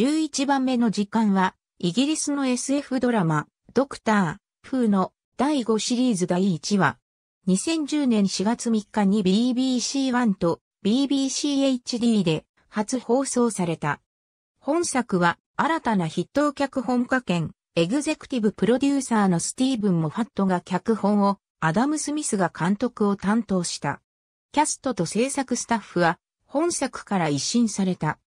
11番目の時間は、イギリスの SF ドラマ、ドクター、風の第5シリーズ第1話。2010年4月3日に BBC1 と BBCHD で初放送された。本作は新たな筆頭脚本家兼エグゼクティブプロデューサーのスティーブン・モファットが脚本をアダム・スミスが監督を担当した。キャストと制作スタッフは本作から一新された。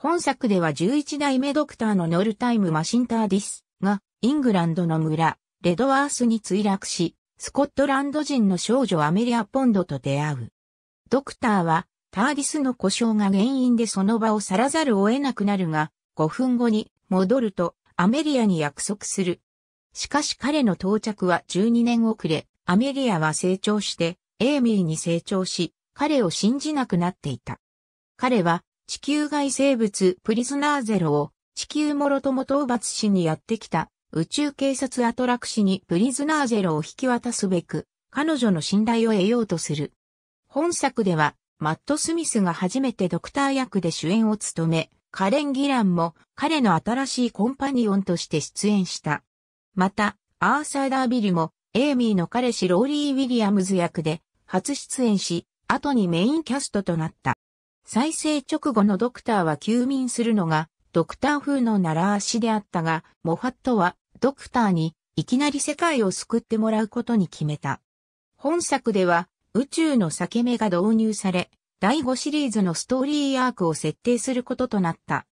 本作では11代目ドクターのノルタイム・マシンターディスが、イングランドの村、レドワースに墜落し、スコットランド人の少女アメリア・ポンドと出会う。ドクターは、ターディスの故障が原因でその場を去らざるを得なくなるが、5分後に戻るとアメリアに約束する。しかし彼の到着は12年遅れ、アメリアは成長して、エイミーに成長し、彼を信じなくなっていた。彼は地球外生物プリズナーゼロを地球諸友討伐しにやってきた宇宙警察アトラクシにプリズナーゼロを引き渡すべく彼女の信頼を得ようとする。本作ではマット・スミスが初めてドクター役で主演を務め、カレン・ギランも彼の新しいコンパニオンとして出演した。また、アーサー・ダービルもエイミーの彼氏ローリー・ウィリアムズ役で初出演し、後にメインキャストとなった。再生直後のドクターは休眠するのが、ドクター風の習わ足であったが、モファットは、ドクターに、いきなり世界を救ってもらうことに決めた。本作では、宇宙の裂け目が導入され、第5シリーズのストーリーアークを設定することとなった。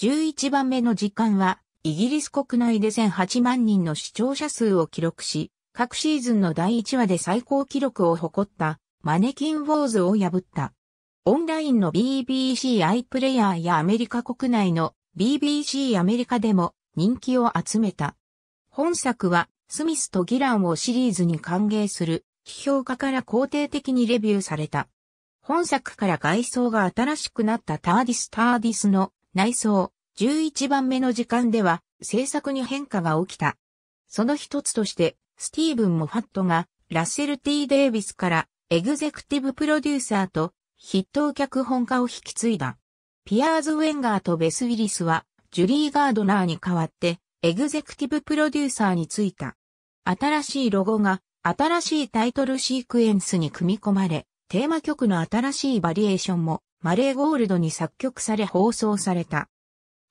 11番目の時間は、イギリス国内で1008万人の視聴者数を記録し、各シーズンの第1話で最高記録を誇ったマネキンウォーズを破った。オンラインの BBC アイプレイヤーやアメリカ国内の BBC アメリカでも人気を集めた。本作はスミスとギランをシリーズに歓迎する批評家から肯定的にレビューされた。本作から外装が新しくなったターディス・ターディスの内装11番目の時間では制作に変化が起きた。その一つとしてスティーブン・モファットがラッセル・ T・ デイビスからエグゼクティブプロデューサーと筆頭脚本家を引き継いだ。ピアーズ・ウェンガーとベス・ウィリスは、ジュリー・ガードナーに代わって、エグゼクティブプロデューサーに就いた。新しいロゴが、新しいタイトルシークエンスに組み込まれ、テーマ曲の新しいバリエーションも、マレーゴールドに作曲され放送された。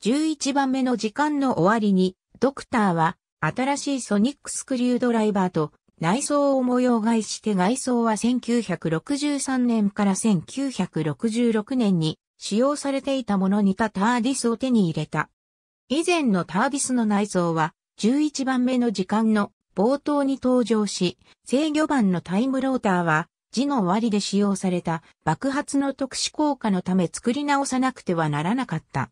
11番目の時間の終わりに、ドクターは、新しいソニックスクリュードライバーと、内装を模様替えして外装は1963年から1966年に使用されていたものにたターディスを手に入れた。以前のタービスの内装は11番目の時間の冒頭に登場し、制御盤のタイムローターは字の終わりで使用された爆発の特殊効果のため作り直さなくてはならなかった。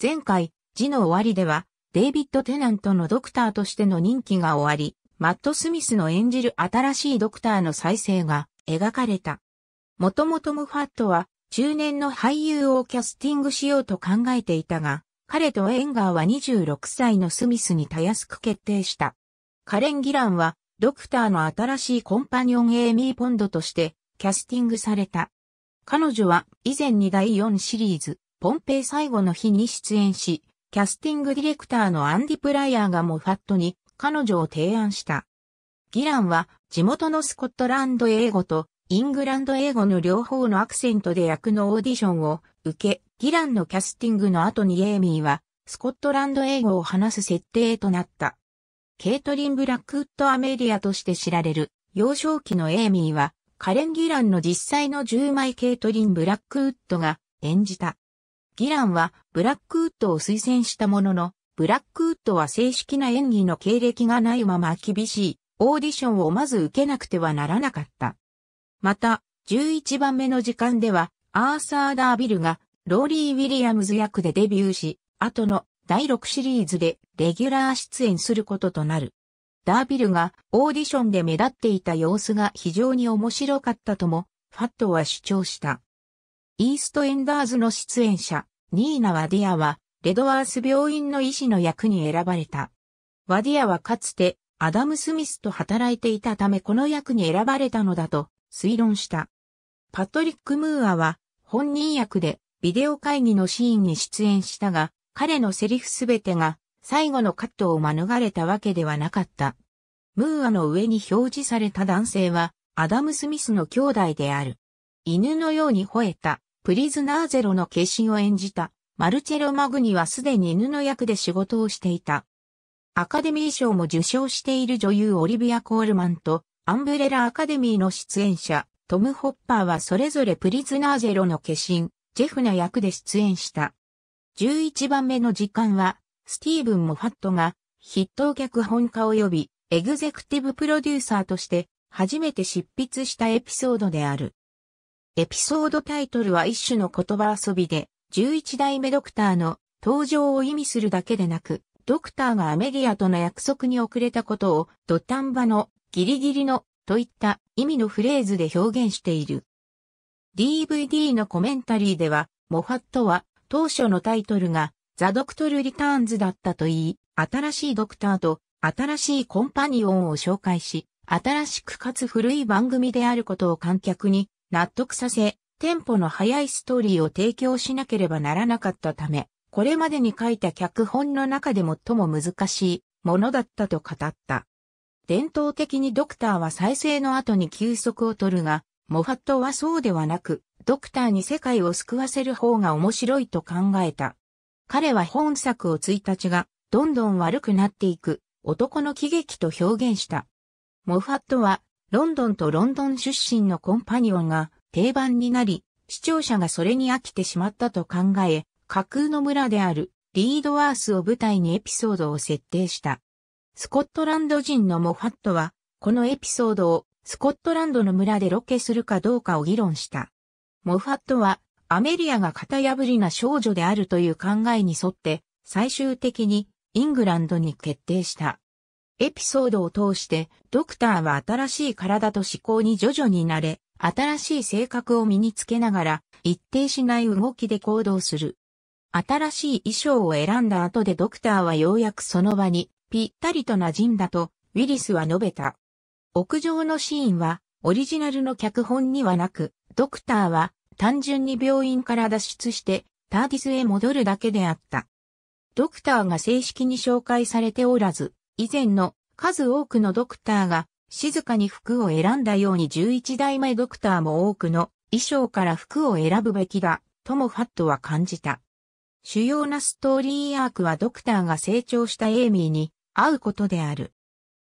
前回、字の終わりでは、デイビッド・テナントのドクターとしての任期が終わり、マット・スミスの演じる新しいドクターの再生が描かれた。もともとムファットは中年の俳優をキャスティングしようと考えていたが、彼とエンガーは26歳のスミスにたやすく決定した。カレン・ギランはドクターの新しいコンパニオンエイミー・ポンドとしてキャスティングされた。彼女は以前に第4シリーズ、ポンペイ最後の日に出演し、キャスティングディレクターのアンディ・プライヤーがモファットに彼女を提案した。ギランは地元のスコットランド英語とイングランド英語の両方のアクセントで役のオーディションを受け、ギランのキャスティングの後にエイミーはスコットランド英語を話す設定となった。ケイトリン・ブラックウッド・アメリアとして知られる幼少期のエイミーはカレン・ギランの実際の10枚ケイトリン・ブラックウッドが演じた。ギランはブラックウッドを推薦したものの、ブラックウッドは正式な演技の経歴がないまま厳しいオーディションをまず受けなくてはならなかった。また、11番目の時間では、アーサー・ダービルがローリー・ウィリアムズ役でデビューし、後の第6シリーズでレギュラー出演することとなる。ダービルがオーディションで目立っていた様子が非常に面白かったとも、ファットは主張した。イーストエンダーズの出演者、ニーナ・ワディアは、レドワース病院の医師の役に選ばれた。ワディアはかつてアダム・スミスと働いていたためこの役に選ばれたのだと推論した。パトリック・ムーアは本人役でビデオ会議のシーンに出演したが、彼のセリフすべてが最後のカットを免れたわけではなかった。ムーアの上に表示された男性はアダム・スミスの兄弟である。犬のように吠えたプリズナーゼロの化身を演じたマルチェロ・マグニはすでに犬の役で仕事をしていた。アカデミー賞も受賞している女優オリビア・コールマンと、アンブレラ・アカデミーの出演者、トム・ホッパーはそれぞれプリズナージェロの化身、ジェフな役で出演した。11番目の時間は、スティーブン・モファットが、筆頭脚本家及び、エグゼクティブプロデューサーとして、初めて執筆したエピソードである。エピソードタイトルは一種の言葉遊びで、11代目ドクターの登場を意味するだけでなく、ドクターがアメリアとの約束に遅れたことを土壇場のギリギリのといった意味のフレーズで表現している。DVD のコメンタリーでは、モファットは当初のタイトルがザ・ドクトル・リターンズだったといい、新しいドクターと新しいコンパニオンを紹介し、新しくかつ古い番組であることを観客に納得させ、テンポの速いストーリーを提供しなければならなかったため、これまでに書いた脚本の中で最も難しいものだったと語った。伝統的にドクターは再生の後に休息を取るが、モファットはそうではなく、ドクターに世界を救わせる方が面白いと考えた。彼は本作を1日がどんどん悪くなっていく男の喜劇と表現した。モファットはロンドンとロンドン出身のコンパニオンが定番になり、視聴者がそれに飽きてしまったと考え、架空の村であるリードワースを舞台にエピソードを設定した。スコットランド人のモファットは、このエピソードをスコットランドの村でロケするかどうかを議論した。モファットは、アメリアが型破りな少女であるという考えに沿って、最終的にイングランドに決定した。エピソードを通して、ドクターは新しい体と思考に徐々に慣れ、新しい性格を身につけながら、一定しない動きで行動する。新しい衣装を選んだ後でドクターはようやくその場にぴったりと馴染んだとウィリスは述べた。屋上のシーンはオリジナルの脚本にはなく、ドクターは単純に病院から脱出してターディスへ戻るだけであった。ドクターが正式に紹介されておらず、以前の数多くのドクターが静かに服を選んだように11代目ドクターも多くの衣装から服を選ぶべきだ、ともファットは感じた。主要なストーリーアークはドクターが成長したエイミーに会うことである。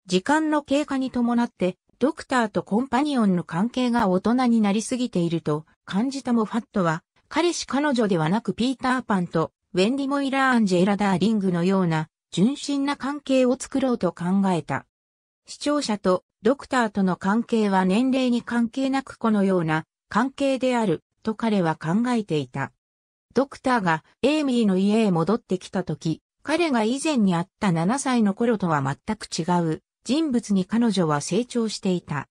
時間の経過に伴って、ドクターとコンパニオンの関係が大人になりすぎていると感じたもファットは、彼氏彼女ではなくピーターパンとウェンディ・モイラー・アンジェラ・ダーリングのような純真な関係を作ろうと考えた。視聴者とドクターとの関係は年齢に関係なくこのような関係であると彼は考えていた。ドクターがエイミーの家へ戻ってきた時、彼が以前にあった7歳の頃とは全く違う人物に彼女は成長していた。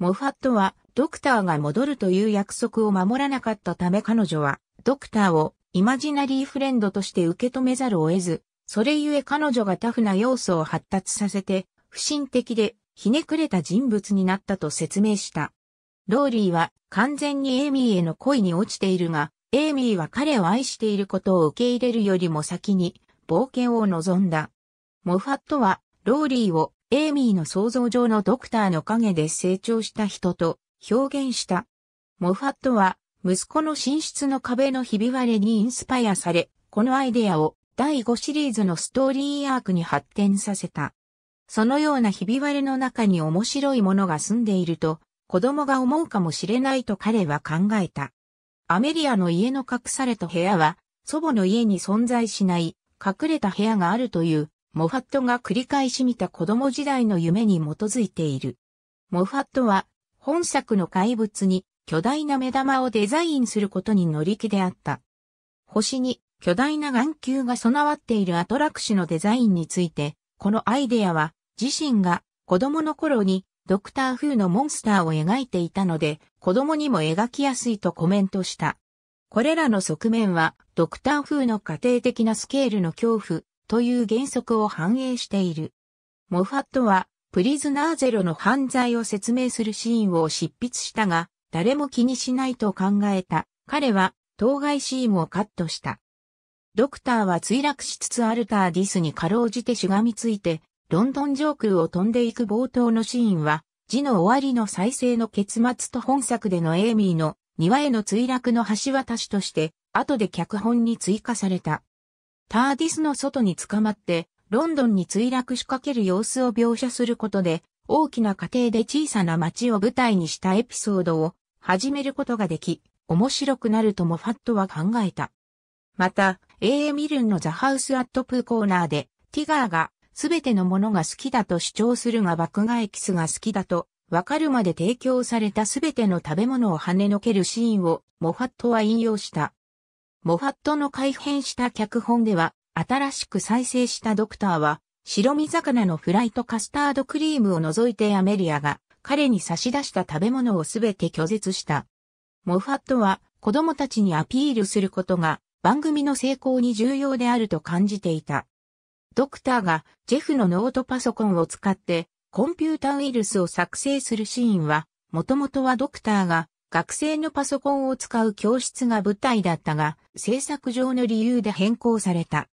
モファットはドクターが戻るという約束を守らなかったため彼女はドクターをイマジナリーフレンドとして受け止めざるを得ず、それゆえ彼女がタフな要素を発達させて、不信的でひねくれた人物になったと説明した。ローリーは完全にエイミーへの恋に落ちているが、エイミーは彼を愛していることを受け入れるよりも先に冒険を望んだ。モファットはローリーをエイミーの想像上のドクターの影で成長した人と表現した。モファットは息子の寝室の壁のひび割れにインスパイアされ、このアイデアを第5シリーズのストーリーアークに発展させた。そのようなひび割れの中に面白いものが住んでいると、子供が思うかもしれないと彼は考えた。アメリアの家の隠された部屋は、祖母の家に存在しない隠れた部屋があるという、モファットが繰り返し見た子供時代の夢に基づいている。モファットは、本作の怪物に巨大な目玉をデザインすることに乗り気であった。星に巨大な眼球が備わっているアトラクシのデザインについて、このアイデアは自身が子供の頃にドクター風のモンスターを描いていたので子供にも描きやすいとコメントした。これらの側面はドクター風の家庭的なスケールの恐怖という原則を反映している。モファットはプリズナーゼロの犯罪を説明するシーンを執筆したが誰も気にしないと考えた。彼は当該シーンをカットした。ドクターは墜落しつつあるターディスにかろうじてしがみついて、ロンドン上空を飛んでいく冒頭のシーンは、字の終わりの再生の結末と本作でのエイミーの庭への墜落の橋渡しとして、後で脚本に追加された。ターディスの外に捕まって、ロンドンに墜落しかける様子を描写することで、大きな家庭で小さな街を舞台にしたエピソードを始めることができ、面白くなるともファットは考えた。また、A. ミルンのザ・ハウス・アット・プーコーナーで、ティガーがすべてのものが好きだと主張するが爆買いキスが好きだと、わかるまで提供されたすべての食べ物を跳ねのけるシーンをモファットは引用した。モファットの改変した脚本では、新しく再生したドクターは、白身魚のフライトカスタードクリームを除いてアメリアが彼に差し出した食べ物をすべて拒絶した。モファットは子供たちにアピールすることが番組の成功に重要であると感じていた。ドクターがジェフのノートパソコンを使ってコンピュータウイルスを作成するシーンは、もともとはドクターが学生のパソコンを使う教室が舞台だったが、制作上の理由で変更された。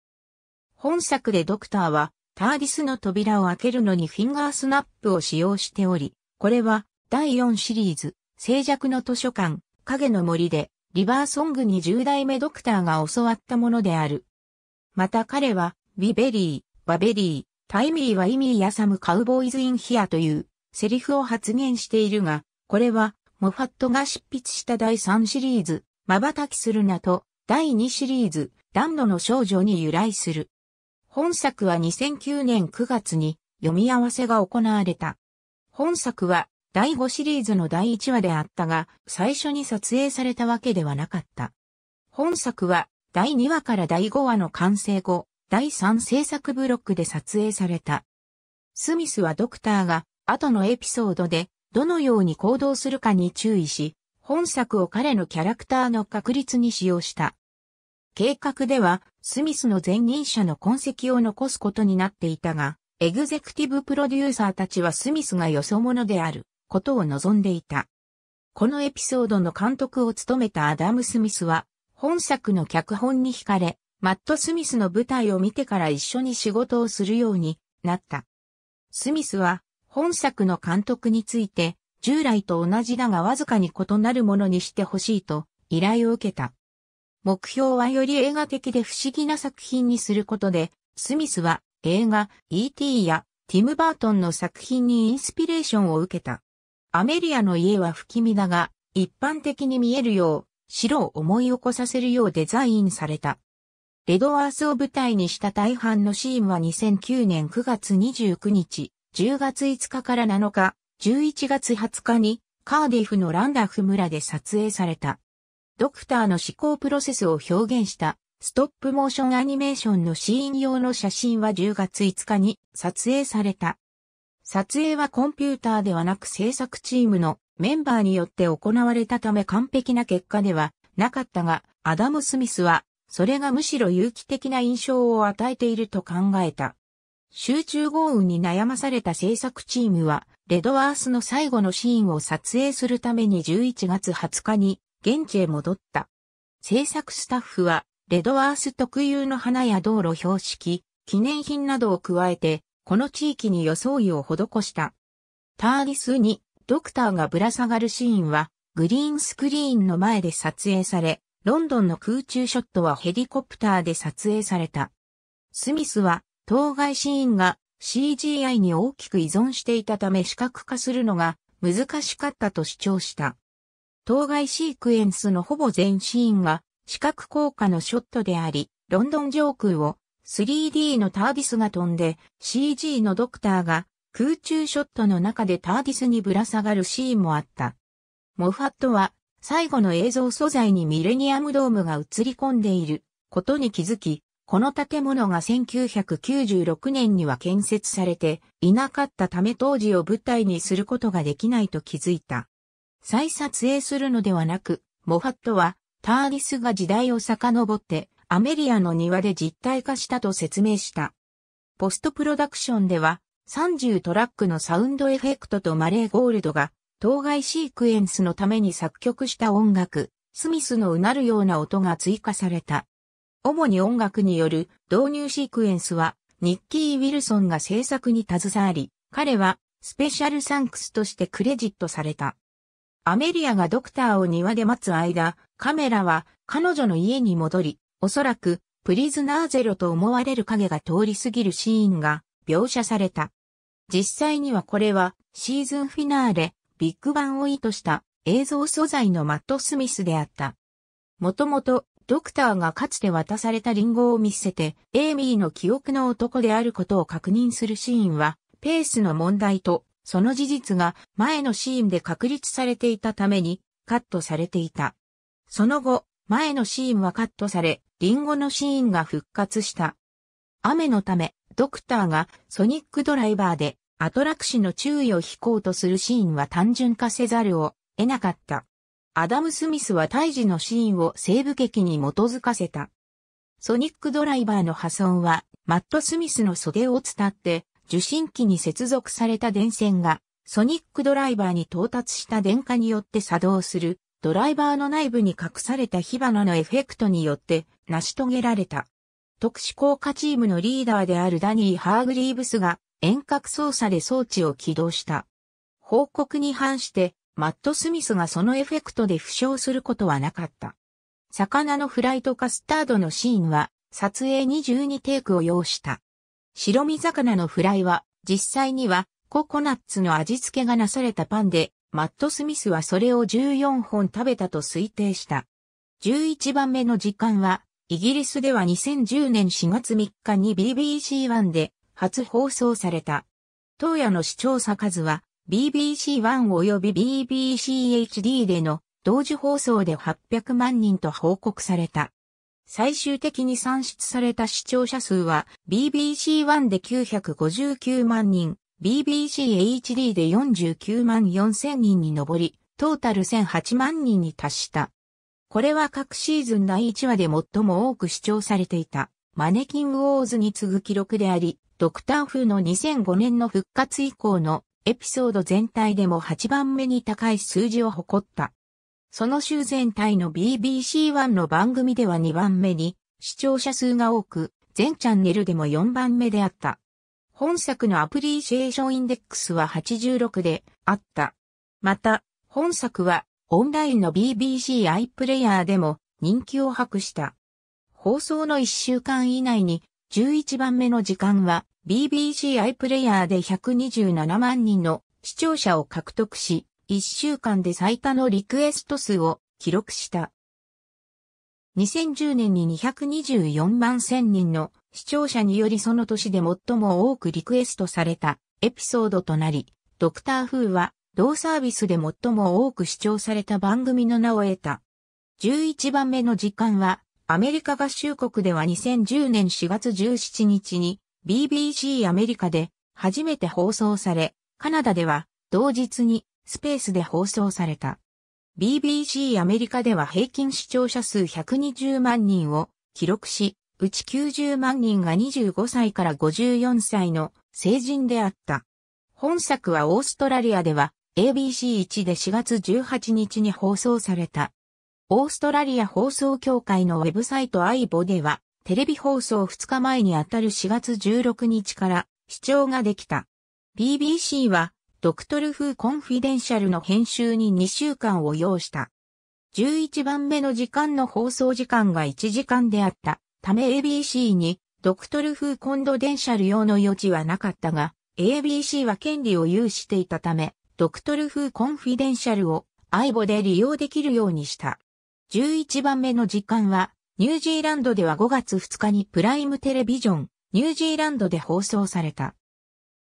本作でドクターは、ターディスの扉を開けるのにフィンガースナップを使用しており、これは第4シリーズ、静寂の図書館、影の森でリバーソングに10代目ドクターが教わったものである。また彼は、ビベリー、バベリー、タイミーはイミーやサムカウボーイズインヒアというセリフを発言しているが、これは、モファットが執筆した第3シリーズ、瞬きするなと、第2シリーズ、ンドの少女に由来する。本作は2009年9月に読み合わせが行われた。本作は第5シリーズの第1話であったが、最初に撮影されたわけではなかった。本作は、第2話から第5話の完成後、第3制作ブロックで撮影された。スミスはドクターが、後のエピソードで、どのように行動するかに注意し、本作を彼のキャラクターの確立に使用した。計画では、スミスの前任者の痕跡を残すことになっていたが、エグゼクティブプロデューサーたちはスミスがよそ者である。ことを望んでいた。このエピソードの監督を務めたアダム・スミスは、本作の脚本に惹かれ、マット・スミスの舞台を見てから一緒に仕事をするようになった。スミスは、本作の監督について、従来と同じだがわずかに異なるものにしてほしいと依頼を受けた。目標はより映画的で不思議な作品にすることで、スミスは映画 E.T. やティム・バートンの作品にインスピレーションを受けた。アメリアの家は不気味だが、一般的に見えるよう、城を思い起こさせるようデザインされた。レドワースを舞台にした大半のシーンは2009年9月29日、10月5日から7日、11月20日にカーディフのランダフ村で撮影された。ドクターの思考プロセスを表現したストップモーションアニメーションのシーン用の写真は10月5日に撮影された。撮影はコンピューターではなく制作チームのメンバーによって行われたため完璧な結果ではなかったが、アダム・スミスは、それがむしろ有機的な印象を与えていると考えた。集中豪雨に悩まされた制作チームは、レドワースの最後のシーンを撮影するために11月20日に現地へ戻った。制作スタッフは、レドワース特有の花や道路標識、記念品などを加えて、この地域に装いを施した。ターリスにドクターがぶら下がるシーンは、グリーンスクリーンの前で撮影され、ロンドンの空中ショットはヘリコプターで撮影された。スミスは、当該シーンが CGI に大きく依存していたため視覚化するのが難しかったと主張した。当該シークエンスのほぼ全シーンが視覚効果のショットであり、ロンドン上空を 3D のターディスが飛んで、CG のドクターが空中ショットの中でターディスにぶら下がるシーンもあった。モファットは、最後の映像素材にミレニアムドームが映り込んでいることに気づき、この建物が1996年には建設されていなかったため当時を舞台にすることができないと気づいた。再撮影するのではなく、モファットはターディスが時代を遡ってアメリアの庭で実体化したと説明した。ポストプロダクションでは30トラックのサウンドエフェクトとマレーゴールドが当該シークエンスのために作曲した音楽、スミスのうなるような音が追加された。主に音楽による導入シークエンスはニッキー・ウィルソンが制作に携わり、彼はスペシャルサンクスとしてクレジットされた。アメリアがドクターを庭で待つ間、カメラは彼女の家に戻り、おそらく、プリズナーゼロと思われる影が通り過ぎるシーンが描写された。実際にはこれはシーズンフィナーレ、ビッグバンを意図した映像素材のマット・スミスであった。もともと、ドクターがかつて渡されたリンゴを見せて、エイミーの記憶の男であることを確認するシーンは、ペースの問題と、その事実が前のシーンで確立されていたために、カットされていた。その後、前のシーンはカットされ、リンゴのシーンが復活した。雨のため、ドクターがソニックドライバーでアトラクシの注意を引こうとするシーンは単純化せざるを得なかった。アダム・スミスは胎児のシーンを西部劇に基づかせた。ソニックドライバーの破損は、マット・スミスの袖を伝って、受信機に接続された電線が、ソニックドライバーに到達した電荷によって作動するドライバーの内部に隠された火花のエフェクトによって成し遂げられた。特殊効果チームのリーダーであるダニー・ハーグリーブスが遠隔操作で装置を起動した。報告に反して、マット・スミスがそのエフェクトで負傷することはなかった。魚のフライとカスタードのシーンは、撮影22テイクを要した。白身魚のフライは、実際にはココナッツの味付けがなされたパンでマット・スミスはそれを14本食べたと推定した。11番目の時間は、イギリスでは2010年4月3日に BBC1 で初放送された。当夜の視聴者数は BBC1 及び BBCHD での同時放送で800万人と報告された。最終的に算出された視聴者数は BBC1 で959万人、BBCHD で49万4000人に上り、トータル1008万人に達した。これは各シーズン第1話で最も多く視聴されていた、マネキングォーズに次ぐ記録であり、ドクター風の2005年の復活以降のエピソード全体でも8番目に高い数字を誇った。その週全体の BBC1 の番組では2番目に視聴者数が多く、全チャンネルでも4番目であった。本作のアプリシエーションインデックスは86であった。また、本作はオンラインの BBC アイプレイヤーでも人気を博した。放送の1週間以内に11番目の時間は BBC アイプレイヤーで127万人の視聴者を獲得し、1週間で最多のリクエスト数を記録した。2010年に224万1000人の視聴者によりその年で最も多くリクエストされたエピソードとなり、ドクター・フーは同サービスで最も多く視聴された番組の名を得た。11番目の時間は、アメリカ合衆国では2010年4月17日に BBC アメリカで初めて放送され、カナダでは同日にスペースで放送された。BBC アメリカでは平均視聴者数120万人を記録し、うち90万人が25歳から54歳の成人であった。本作はオーストラリアでは ABC1 で4月18日に放送された。オーストラリア放送協会のウェブサイトアイボでは、テレビ放送2日前にあたる4月16日から視聴ができた。BBC は、ドクトル風コンフィデンシャルの編集に2週間を要した。11番目の時間の放送時間が1時間であった。ため ABC にドクトル風コンドデンシャル用の余地はなかったが、ABC は権利を有していたため、ドクトル風コンフィデンシャルを相 i で利用できるようにした。11番目の時間は、ニュージーランドでは5月2日にプライムテレビジョン、ニュージーランドで放送された。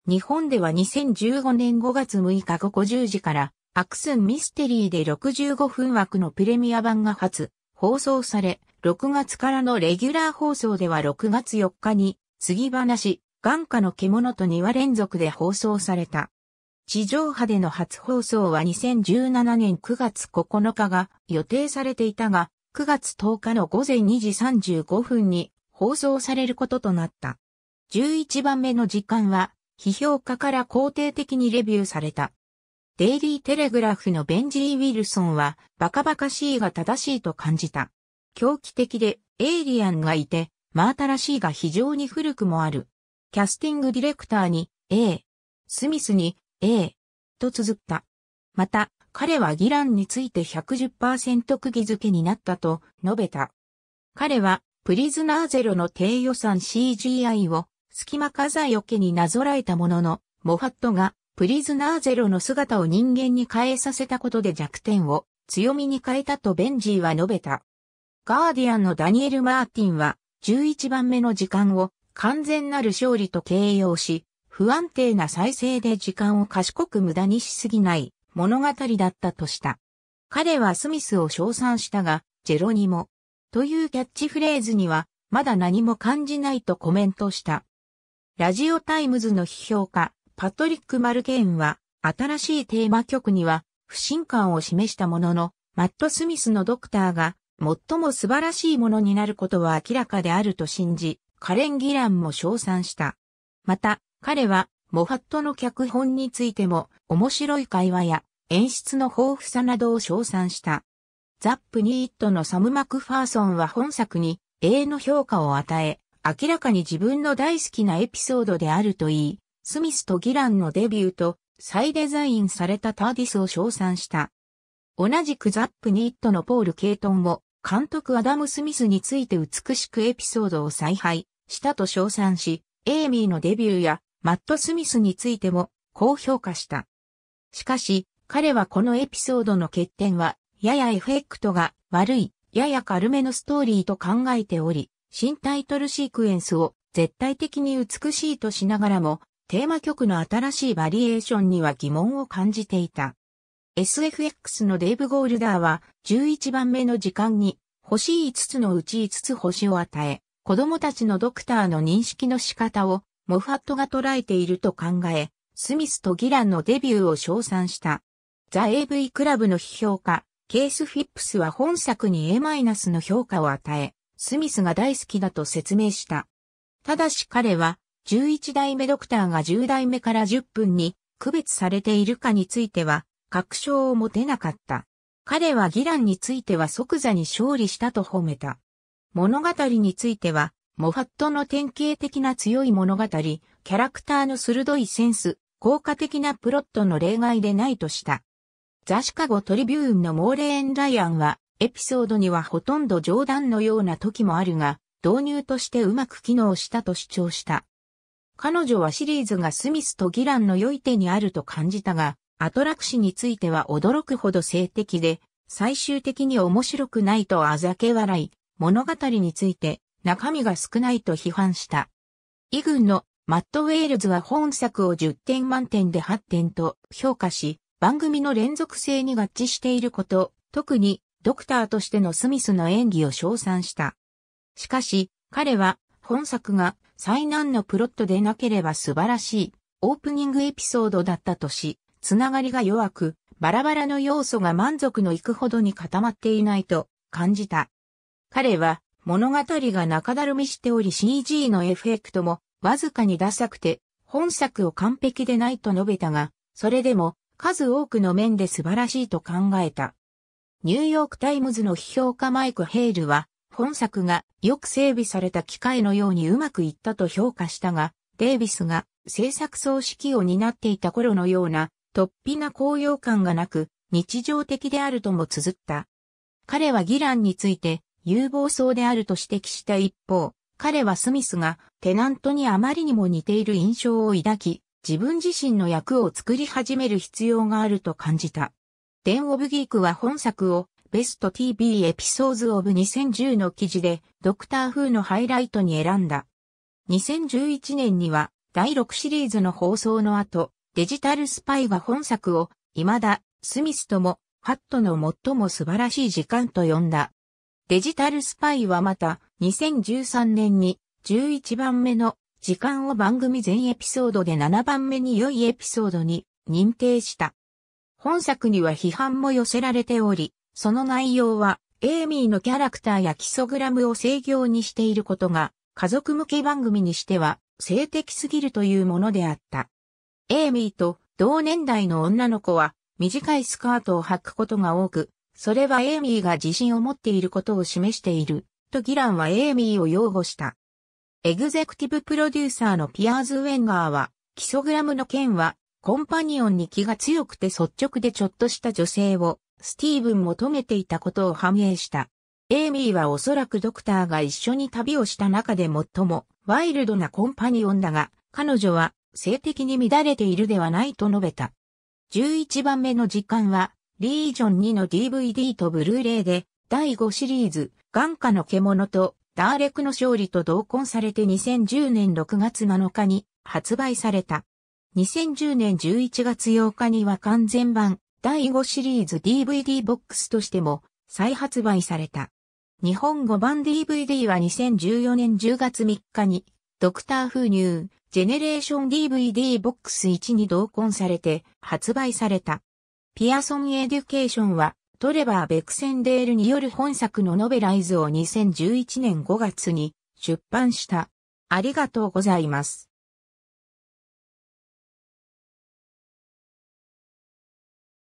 日本では2015年5月6日午後10時から、アクスンミステリーで65分枠のプレミア版が初放送され、6月からのレギュラー放送では6月4日に、杉話、眼下の獣と2話連続で放送された。地上波での初放送は2017年9月9日が予定されていたが、9月10日の午前2時35分に放送されることとなった。11番目の時間は、批評家から肯定的にレビューされた。デイリーテレグラフのベンジー・ウィルソンは、バカバカしいが正しいと感じた。狂気的で、エイリアンがいて、真新しいが非常に古くもある。キャスティングディレクターに A、スミスに A と綴った。また、彼はギランについて110%釘付けになったと述べた。彼は、プリズナーゼロの低予算 CGI を隙間風よけになぞらえたものの、モファットがプリズナーゼロの姿を人間に変えさせたことで弱点を強みに変えたとベンジーは述べた。ガーディアンのダニエル・マーティンは、11番目の時間を完全なる勝利と形容し、不安定な再生で時間を賢く無駄にしすぎない物語だったとした。彼はスミスを称賛したが、ジェロニモというキャッチフレーズには、まだ何も感じないとコメントした。ラジオタイムズの批評家、パトリック・マルケーンは、新しいテーマ曲には、不信感を示したものの、マット・スミスのドクターが、最も素晴らしいものになることは明らかであると信じ、カレン・ギランも称賛した。また、彼は、モファットの脚本についても、面白い会話や演出の豊富さなどを称賛した。ザップ・ニーットのサム・マクファーソンは本作に、A の評価を与え、明らかに自分の大好きなエピソードであると言い、スミスとギランのデビューと再デザインされたターディスを称賛した。同じくザップニートのポール・ケイトンも監督アダム・スミスについて美しくエピソードを采配したと称賛し、エイミーのデビューやマット・スミスについても高評価した。しかし、彼はこのエピソードの欠点は、ややエフェクトが悪い、やや軽めのストーリーと考えており、新タイトルシークエンスを絶対的に美しいとしながらも、テーマ曲の新しいバリエーションには疑問を感じていた。SFX のデーブ・ゴールダーは11番目の時間に星5つのうち5つ星を与え、子供たちのドクターの認識の仕方をモファットが捉えていると考え、スミスとギランのデビューを称賛した。ザ・ AV クラブの批評家、ケース・フィップスは本作に A- の評価を与え、スミスが大好きだと説明した。ただし彼は、11代目ドクターが10代目から10分に区別されているかについては、確証を持てなかった。彼はギランについては即座に勝利したと褒めた。物語については、モファットの典型的な強い物語、キャラクターの鋭いセンス、効果的なプロットの例外でないとした。ザ・シカゴ・トリビューンのモーレーン・ライアンは、エピソードにはほとんど冗談のような時もあるが、導入としてうまく機能したと主張した。彼女はシリーズがスミスとギランの良い手にあると感じたが、アトラクシについては驚くほど性的で、最終的に面白くないとあざけ笑い、物語について中身が少ないと批判した。イグンのマット・ウェールズは本作を10点満点で8点と評価し、番組の連続性に合致していること、特にドクターとしてのスミスの演技を称賛した。しかし、彼は本作が災難のプロットでなければ素晴らしいオープニングエピソードだったとし、つながりが弱く、バラバラの要素が満足のいくほどに固まっていないと感じた。彼は物語が中だるみしており CG のエフェクトもわずかにダサくて本作を完璧でないと述べたが、それでも数多くの面で素晴らしいと考えた。ニューヨークタイムズの批評家マイク・ヘイルは、本作がよく整備された機械のようにうまくいったと評価したが、デイビスが制作総指揮を担っていた頃のような突飛な高揚感がなく、日常的であるとも綴った。彼はギランについて、有望そうであると指摘した一方、彼はスミスがテナントにあまりにも似ている印象を抱き、自分自身の役を作り始める必要があると感じた。デン・オブ・ギークは本作をベスト TV エピソーズ・オブ2010の記事でドクター・フーのハイライトに選んだ。2011年には第6シリーズの放送の後、デジタルスパイは本作を、未だ、スミスとも、ハットの最も素晴らしい時間と呼んだ。デジタルスパイはまた、2013年に、11番目の、時間を番組全エピソードで7番目に良いエピソードに認定した。本作には批判も寄せられており、その内容は、エイミーのキャラクターやキソグラムを制御にしていることが、家族向け番組にしては、性的すぎるというものであった。エイミーと同年代の女の子は短いスカートを履くことが多く、それはエイミーが自信を持っていることを示している、とギランはエイミーを擁護した。エグゼクティブプロデューサーのピアーズ・ウェンガーは、キソグラムの件は、コンパニオンに気が強くて率直でちょっとした女性を、スティーブンも遂げていたことを反映した。エイミーはおそらくドクターが一緒に旅をした中で最もワイルドなコンパニオンだが、彼女は性的に乱れているではないと述べた。11番目の時間は、リージョン2の DVD とブルーレイで、第5シリーズ、眼下の獣と、ダーレクの勝利と同梱されて2010年6月7日に発売された。2010年11月8日には完全版第5シリーズ DVD ボックスとしても再発売された。日本語版 DVD は2014年10月3日にドクター風入ジェネレーション DVD ボックス1に同梱されて発売された。ピアソンエデュケーションはトレバー・ベクセンデールによる本作のノベライズを2011年5月に出版した。ありがとうございます。